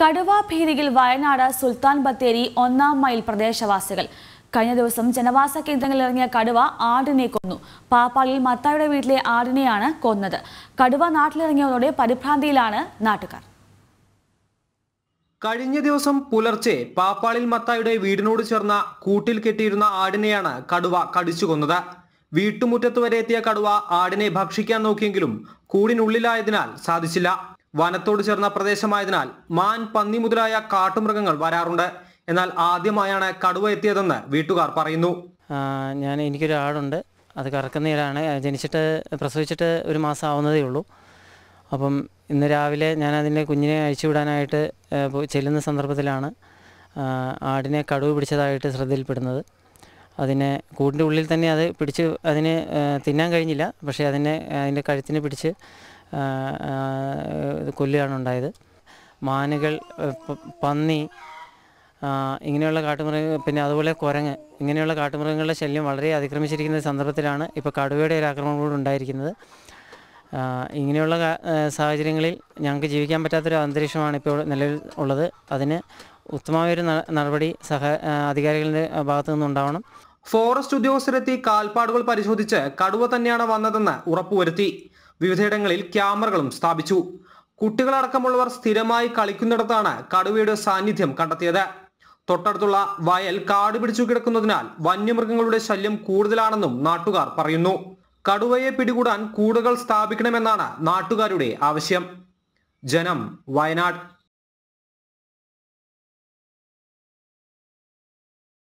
കടുവ ഭീതിയിൽ വയനാട് സുൽത്താൻ ബത്തേരി ഒന്നാം മൈൽ പ്രദേശവാസികൾ കഴിഞ്ഞ ദിവസം ജനവാസ കേന്ദ്രങ്ങളിൽ ഇറങ്ങിയ കടുവ ആടിനെ കൊന്നു പാപ്പാളിൽ മത്തായുടെ വീട്ടിലെ ആടിനെയാണ് കൊന്നത് കടുവ നാട്ടിലിറങ്ങിയതോടെ പരിഭ്രാന്തിയിലാണ് നാട്ടുകാർ കഴിഞ്ഞ ദിവസം പുലർച്ചെ പാപ്പാളിൽ മത്തായുടെ വീടിനോട് ചേർന്ന കൂട്ടിൽ കെട്ടിയിരുന്ന ആടിനെയാണ് കടുവ കടിച്ചു കൊന്നത് വീട്ടുമുറ്റത്ത് വരെ എത്തിയ കടുവ ആടിനെ ഭക്ഷിക്കാൻ നോക്കിയെങ്കിലും കൂടിനുള്ളിലായതിനാൽ സാധിച്ചില്ല വനത്തോട് ചേർന്ന പ്രദേശമായതിനാൽ മാൻ പന്നി മുതലായ കാട്ടുമൃഗങ്ങൾ വരാറുണ്ട് എന്നാൽ ആദ്യമായാണ് കടുവ എത്തിയതെന്ന് വീട്ടുകാർ പറയുന്നു ഞാൻ എനിക്കൊരു അത് കറക്കുന്നതിലാണ് ജനിച്ചിട്ട് പ്രസവിച്ചിട്ട് ഒരു മാസം ആവുന്നതേ ഉള്ളൂ അപ്പം ഇന്ന് രാവിലെ ഞാൻ അതിൻ്റെ കുഞ്ഞിനെ അഴിച്ചുവിടാനായിട്ട് ചെല്ലുന്ന സന്ദർഭത്തിലാണ് ആടിനെ കടുവ് പിടിച്ചതായിട്ട് ശ്രദ്ധയിൽപ്പെടുന്നത് അതിനെ കൂടിൻ്റെ ഉള്ളിൽ തന്നെ അത് പിടിച്ച് അതിന് തിന്നാൻ കഴിഞ്ഞില്ല പക്ഷേ അതിനെ അതിൻ്റെ കഴുത്തിനെ പിടിച്ച് കൊല്ലുകയാണ് ഉണ്ടായത് മാനുകൾ പന്നി ഇങ്ങനെയുള്ള കാട്ടുമൃഗ പിന്നെ അതുപോലെ കുരങ്ങ് ഇങ്ങനെയുള്ള കാട്ടുമൃഗങ്ങളുടെ ശല്യം വളരെ അതിക്രമിച്ചിരിക്കുന്ന സന്ദർഭത്തിലാണ് ഇപ്പോൾ കടുവയുടെ ഒരു ആക്രമണം കൂടെ ഉണ്ടായിരിക്കുന്നത് ഇങ്ങനെയുള്ള സാഹചര്യങ്ങളിൽ ഞങ്ങൾക്ക് ജീവിക്കാൻ പറ്റാത്തൊരു അന്തരീക്ഷമാണ് ഇപ്പോൾ നിലവിൽ ഉള്ളത് അതിന് ഉത്തമമായൊരു നടപടി സഹ അധികാരികളുടെ ഭാഗത്തു നിന്നുണ്ടാവണം ഫോറസ്റ്റ് ഉദ്യോഗസ്ഥരെത്തി കാൽപ്പാടുകൾ പരിശോധിച്ച് കടുവ തന്നെയാണ് വന്നതെന്ന് ഉറപ്പുവരുത്തി വിവിധയിടങ്ങളിൽ ക്യാമറകളും സ്ഥാപിച്ചു കുട്ടികളടക്കമുള്ളവർ സ്ഥിരമായി കളിക്കുന്നിടത്താണ് കടുവയുടെ സാന്നിധ്യം കണ്ടെത്തിയത് തൊട്ടടുത്തുള്ള വയൽ കാട് പിടിച്ചു കിടക്കുന്നതിനാൽ വന്യമൃഗങ്ങളുടെ ശല്യം കൂടുതലാണെന്നും നാട്ടുകാർ പറയുന്നു കടുവയെ പിടികൂടാൻ കൂടുകൾ സ്ഥാപിക്കണമെന്നാണ് നാട്ടുകാരുടെ ആവശ്യം ജനം വയനാട്